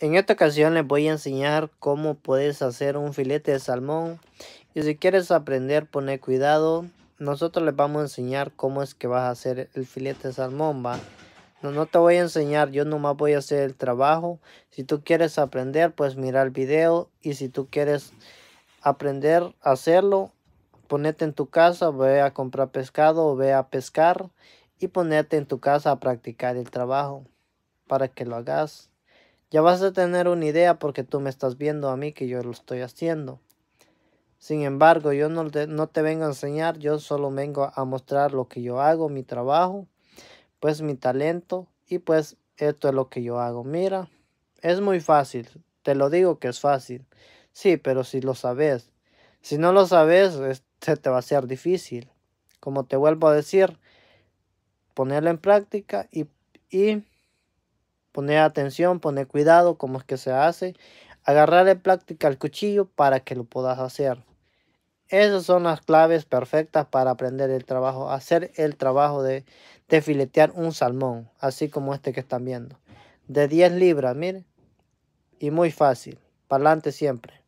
En esta ocasión les voy a enseñar cómo puedes hacer un filete de salmón y si quieres aprender poner cuidado nosotros les vamos a enseñar cómo es que vas a hacer el filete de salmón va no, no te voy a enseñar yo nomás voy a hacer el trabajo si tú quieres aprender pues mira el video y si tú quieres aprender a hacerlo ponete en tu casa ve a comprar pescado o ve a pescar y ponerte en tu casa a practicar el trabajo para que lo hagas ya vas a tener una idea porque tú me estás viendo a mí que yo lo estoy haciendo. Sin embargo, yo no te, no te vengo a enseñar, yo solo vengo a mostrar lo que yo hago, mi trabajo, pues mi talento y pues esto es lo que yo hago. Mira, es muy fácil, te lo digo que es fácil. Sí, pero si lo sabes. Si no lo sabes, este te va a ser difícil. Como te vuelvo a decir, ponerlo en práctica y poner atención, poner cuidado, como es que se hace, agarrar en práctica el cuchillo para que lo puedas hacer. Esas son las claves perfectas para aprender el trabajo, hacer el trabajo de, de filetear un salmón, así como este que están viendo. De 10 libras, miren, y muy fácil, para adelante siempre.